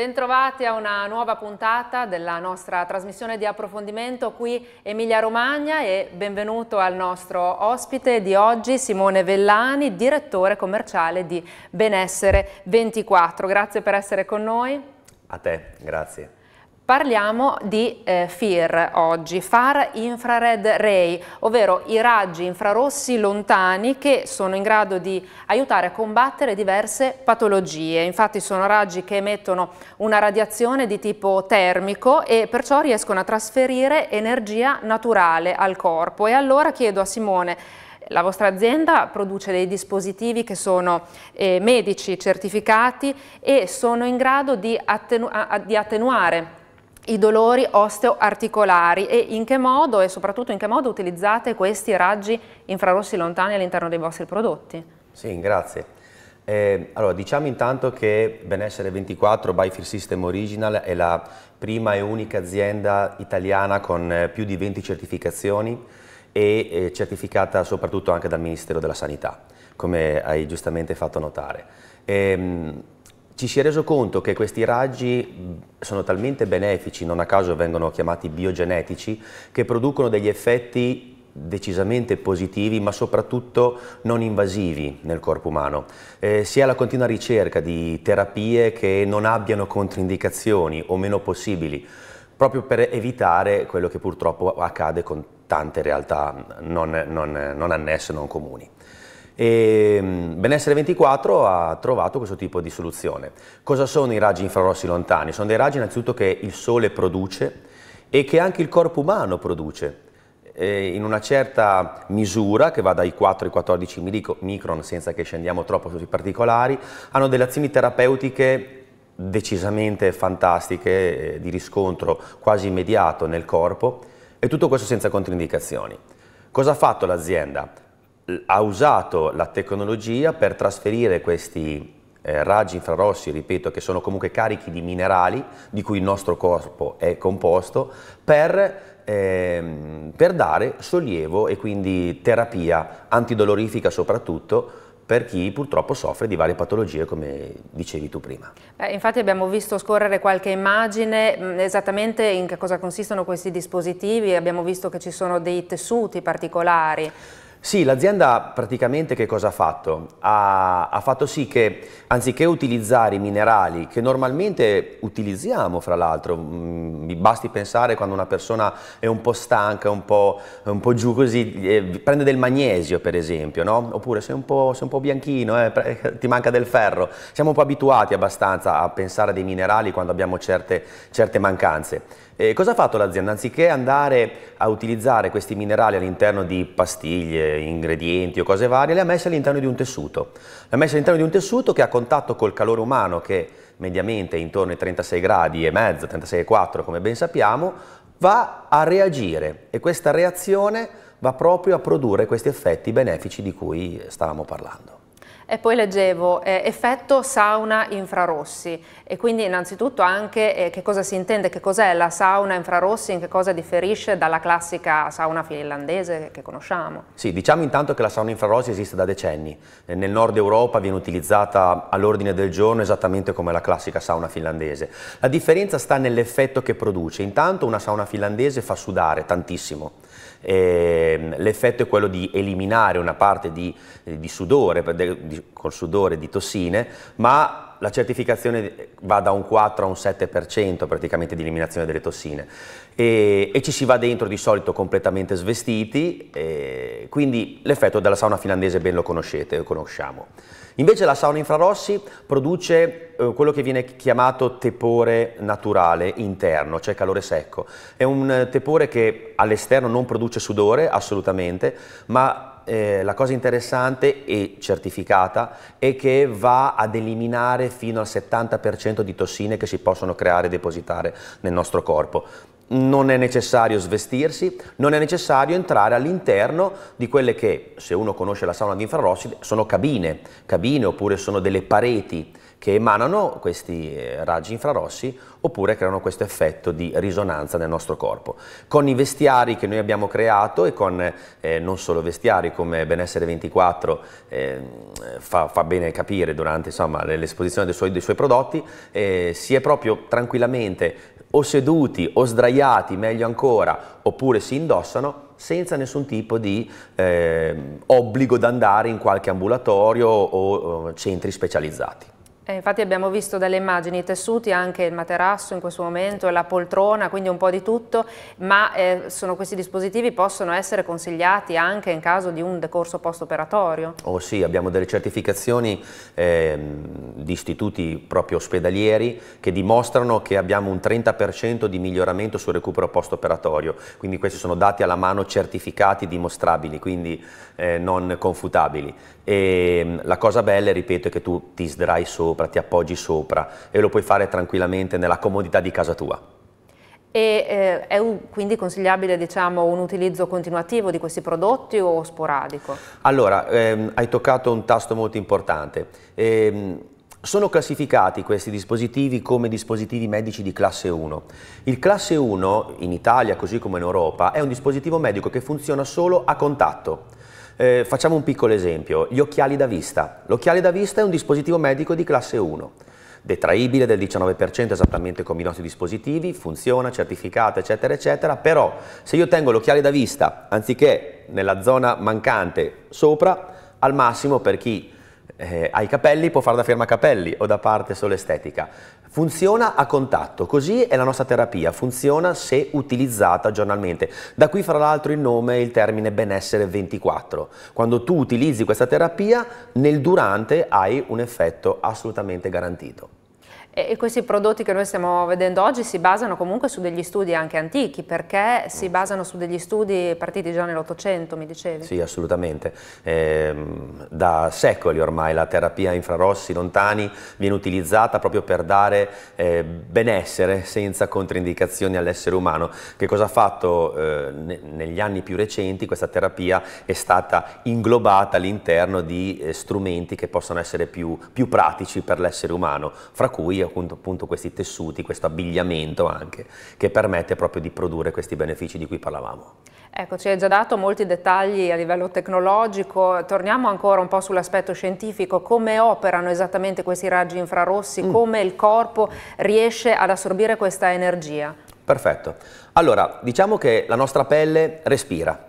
Bentrovati a una nuova puntata della nostra trasmissione di approfondimento qui Emilia Romagna e benvenuto al nostro ospite di oggi Simone Vellani, direttore commerciale di Benessere 24. Grazie per essere con noi. A te, grazie. Parliamo di eh, FIR oggi, Far Infrared Ray, ovvero i raggi infrarossi lontani che sono in grado di aiutare a combattere diverse patologie. Infatti sono raggi che emettono una radiazione di tipo termico e perciò riescono a trasferire energia naturale al corpo. E allora chiedo a Simone la vostra azienda produce dei dispositivi che sono eh, medici certificati e sono in grado di, attenu di attenuare i dolori osteoarticolari e in che modo e soprattutto in che modo utilizzate questi raggi infrarossi lontani all'interno dei vostri prodotti? Sì, grazie. Eh, allora, diciamo intanto che Benessere 24 by System Original è la prima e unica azienda italiana con eh, più di 20 certificazioni e eh, certificata soprattutto anche dal Ministero della Sanità, come hai giustamente fatto notare. Ehm, ci si è reso conto che questi raggi sono talmente benefici, non a caso vengono chiamati biogenetici, che producono degli effetti decisamente positivi ma soprattutto non invasivi nel corpo umano. Eh, si è alla continua ricerca di terapie che non abbiano controindicazioni o meno possibili, proprio per evitare quello che purtroppo accade con tante realtà non, non, non annesse, non comuni. E mm, Benessere 24 ha trovato questo tipo di soluzione. Cosa sono i raggi infrarossi lontani? Sono dei raggi innanzitutto che il sole produce e che anche il corpo umano produce in una certa misura, che va dai 4 ai 14 micron, senza che scendiamo troppo sui particolari, hanno delle azioni terapeutiche decisamente fantastiche, eh, di riscontro quasi immediato nel corpo, e tutto questo senza controindicazioni. Cosa ha fatto l'azienda? ha usato la tecnologia per trasferire questi eh, raggi infrarossi, ripeto, che sono comunque carichi di minerali di cui il nostro corpo è composto, per, ehm, per dare sollievo e quindi terapia antidolorifica soprattutto per chi purtroppo soffre di varie patologie come dicevi tu prima. Beh, infatti abbiamo visto scorrere qualche immagine mm, esattamente in che cosa consistono questi dispositivi, abbiamo visto che ci sono dei tessuti particolari. Sì, l'azienda praticamente che cosa ha fatto? Ha, ha, fatto sì che anziché utilizzare i minerali che normalmente utilizziamo, fra l'altro, mm, mi basti pensare quando una persona è un po' stanca, un po', un po giù così, eh, prende del magnesio per esempio, no? oppure sei un po', sei un po bianchino, eh, ti manca del ferro, siamo un po' abituati abbastanza a pensare a dei minerali quando abbiamo certe, certe mancanze. Eh, cosa ha fatto l'azienda? Anziché andare a utilizzare questi minerali all'interno di pastiglie, eh, ingredienti o cose varie, le ha messe all'interno di un tessuto. Le ha messe all'interno di un tessuto che a contatto col calore umano che mediamente è intorno ai 36 gradi e mezzo, 36,4 come ben sappiamo, va a reagire e questa reazione va proprio a produrre questi effetti benefici di cui stavamo parlando. E poi leggevo eh, effetto sauna infrarossi e quindi innanzitutto anche eh, che cosa si intende, che cos'è la sauna infrarossi, in che cosa differisce dalla classica sauna finlandese che conosciamo. Sì, diciamo intanto che la sauna infrarossi esiste da decenni. Nel nord Europa viene utilizzata all'ordine del giorno esattamente come la classica sauna finlandese. La differenza sta nell'effetto che produce. Intanto una sauna finlandese fa sudare tantissimo eh, l'effetto è quello di eliminare una parte di, eh, di sudore, di, col sudore di tossine, ma la certificazione va da un 4 a un 7% praticamente di eliminazione delle tossine e, e, ci si va dentro di solito completamente svestiti, quindi l'effetto della sauna finlandese ben lo conoscete, lo conosciamo. Invece la sauna infrarossi produce eh, quello che viene chiamato tepore naturale interno, cioè calore secco. È un tepore che all'esterno non produce sudore assolutamente, ma eh, la cosa interessante e certificata è che va ad eliminare fino al 70% di tossine che si possono creare e depositare nel nostro corpo non è necessario svestirsi, non è necessario entrare all'interno di quelle che, se uno conosce la sauna di infrarossi, sono cabine, cabine oppure sono delle pareti che emanano questi eh, raggi infrarossi oppure creano questo effetto di risonanza nel nostro corpo. Con i vestiari che noi abbiamo creato e con eh, non solo vestiari come Benessere 24 eh, fa, fa, bene capire durante l'esposizione dei, dei suoi, prodotti, eh, si è proprio tranquillamente o seduti o sdraiati, meglio ancora, oppure si indossano senza nessun tipo di eh, obbligo d'andare in qualche ambulatorio o, o centri specializzati. Eh, infatti abbiamo visto dalle immagini i tessuti, anche il materasso in questo momento, la poltrona, quindi un po' di tutto, ma eh, sono questi dispositivi possono essere consigliati anche in caso di un decorso post-operatorio? Oh sì, abbiamo delle certificazioni eh, di istituti proprio ospedalieri che dimostrano che abbiamo un 30% di miglioramento sul recupero post-operatorio, quindi questi sono dati alla mano certificati, dimostrabili, quindi eh, non confutabili. E, ehm, la cosa bella, ripeto, è che tu ti sdrai sopra sopra, ti appoggi sopra e lo puoi fare tranquillamente nella comodità di casa tua. E eh, è un, quindi consigliabile diciamo, un utilizzo continuativo di questi prodotti o sporadico? Allora, ehm, hai toccato un tasto molto importante. Ehm, sono classificati questi dispositivi come dispositivi medici di classe 1. Il classe 1 in Italia, così come in Europa, è un dispositivo medico che funziona solo a contatto. Eh, facciamo un piccolo esempio, gli occhiali da vista. L'occhiale da vista è un dispositivo medico di classe 1, detraibile del 19% esattamente come i nostri dispositivi, funziona, certificato, eccetera, eccetera, però se io tengo l'occhiale da vista anziché nella zona mancante sopra, al massimo per chi eh, ai capelli può fare da ferma capelli o da parte solo estetica. Funziona a contatto, così è la nostra terapia, funziona se utilizzata giornalmente. Da qui fra l'altro il nome e il termine benessere 24. Quando tu utilizzi questa terapia, nel durante hai un effetto assolutamente garantito. E questi prodotti che noi stiamo vedendo oggi si basano comunque su degli studi anche antichi, perché si mm. basano su degli studi partiti già nell'Ottocento, mi dicevi? Sì, assolutamente. Eh, da secoli ormai la terapia infrarossi lontani viene utilizzata proprio per dare eh, benessere senza controindicazioni all'essere umano. Che cosa ha fatto eh, ne, negli anni più recenti? Questa terapia è stata inglobata all'interno di eh, strumenti che possono essere più, più pratici per l'essere umano, fra cui appunto, appunto questi tessuti, questo abbigliamento anche, che permette proprio di produrre questi benefici di cui parlavamo. Ecco, ci hai già dato molti dettagli a livello tecnologico, torniamo ancora un po' sull'aspetto scientifico, come operano esattamente questi raggi infrarossi, mm. come il corpo riesce ad assorbire questa energia? Perfetto, allora diciamo che la nostra pelle respira,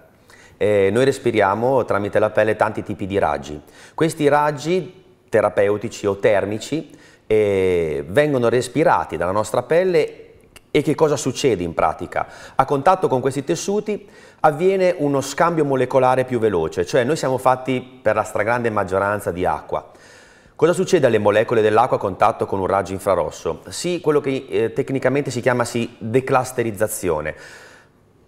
eh, noi respiriamo tramite la pelle tanti tipi di raggi, questi raggi terapeutici o termici eh, vengono respirati dalla nostra pelle e che cosa succede in pratica? A contatto con questi tessuti avviene uno scambio molecolare più veloce, cioè noi siamo fatti per la stragrande maggioranza di acqua. Cosa succede alle molecole dell'acqua a contatto con un raggio infrarosso? Sì, quello che eh, tecnicamente si chiama sì, declusterizzazione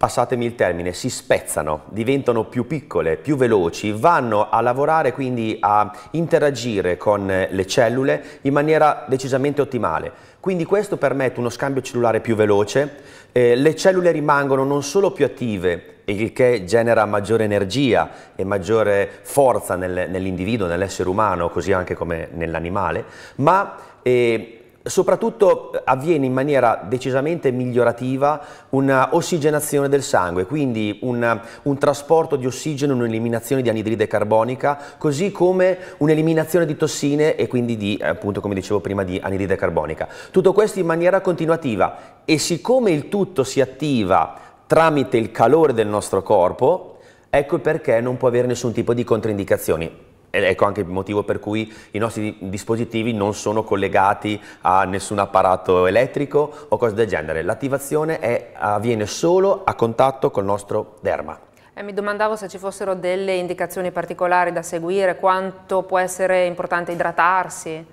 passatemi il termine, si spezzano, diventano più piccole, più veloci, vanno a lavorare quindi a interagire con le cellule in maniera decisamente ottimale. Quindi questo permette uno scambio cellulare più veloce, eh, le cellule rimangono non solo più attive, il che genera maggiore energia e maggiore forza nel, nell'individuo, nell'essere umano, così anche come nell'animale, ma eh, soprattutto eh, avviene in maniera decisamente migliorativa un'ossigenazione eh, del sangue, quindi un, eh, un trasporto di ossigeno, un'eliminazione di anidride carbonica, così come un'eliminazione di tossine e quindi di, appunto come dicevo prima, di anidride carbonica. Tutto questo in maniera continuativa e siccome il tutto si attiva tramite il calore del nostro corpo, ecco perché non può avere nessun tipo di controindicazioni ed ecco anche il motivo per cui i nostri dispositivi non sono collegati a nessun apparato elettrico o cose del genere. L'attivazione avviene solo a contatto col nostro derma. Eh, mi domandavo se ci fossero delle indicazioni particolari da seguire, quanto può essere importante idratarsi.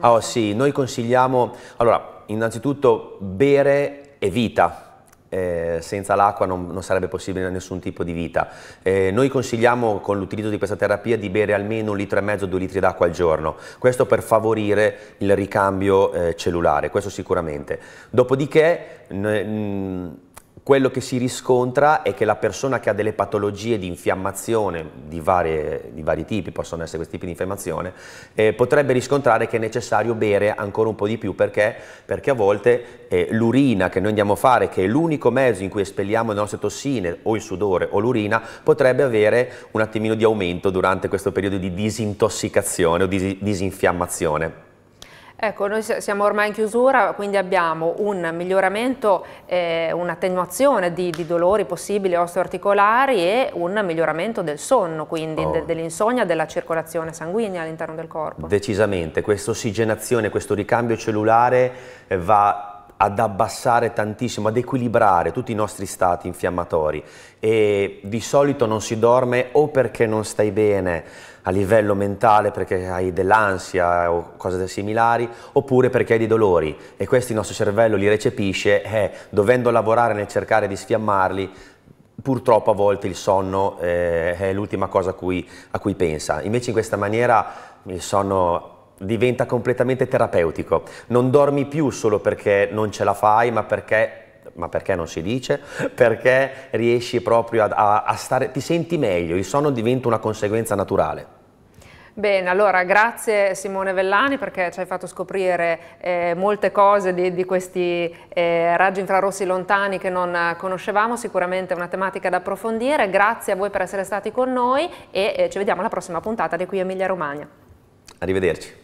Oh, sì, noi consigliamo, allora, innanzitutto bere e vita, eh, senza l'acqua non, non, sarebbe possibile nessun tipo di vita. Eh, noi consigliamo con l'utilizzo di questa terapia di bere almeno un litro e mezzo, due litri d'acqua al giorno, questo per favorire il ricambio eh, cellulare, questo sicuramente. Dopodiché... Mh, quello che si riscontra è che la persona che ha delle patologie di infiammazione di, varie, di vari tipi, possono essere questi tipi di infiammazione, eh, potrebbe riscontrare che è necessario bere ancora un po' di più perché, perché a volte eh, l'urina che noi andiamo a fare, che è l'unico mezzo in cui espelliamo le nostre tossine o il sudore o l'urina, potrebbe avere un attimino di aumento durante questo periodo di disintossicazione o dis disinfiammazione. Ecco, noi siamo ormai in chiusura, quindi abbiamo un miglioramento, eh, un'attenuazione di, di, dolori possibili osteoarticolari e un miglioramento del sonno, quindi oh. de, dell'insonnia, della circolazione sanguigna all'interno del corpo. Decisamente, questa ossigenazione, questo ricambio cellulare eh, va ad abbassare tantissimo, ad equilibrare tutti i nostri stati infiammatori e di solito non si dorme o perché non stai bene a livello mentale perché hai dell'ansia o cose similari oppure perché hai dei dolori e questi il nostro cervello li recepisce e eh, dovendo lavorare nel cercare di sfiammarli purtroppo a volte il sonno eh, è l'ultima cosa a cui, a cui pensa invece in questa maniera il sonno diventa completamente terapeutico. Non dormi più solo perché non ce la fai, ma perché ma perché non si dice? Perché riesci proprio a, a, a stare, ti senti meglio, il sonno diventa una conseguenza naturale. Bene, allora grazie Simone Vellani perché ci hai fatto scoprire eh, molte cose di, di questi eh, raggi infrarossi lontani che non eh, conoscevamo, sicuramente è una tematica da approfondire, grazie a voi per essere stati con noi e eh, ci vediamo alla prossima puntata di Qui Emilia Romagna. Arrivederci.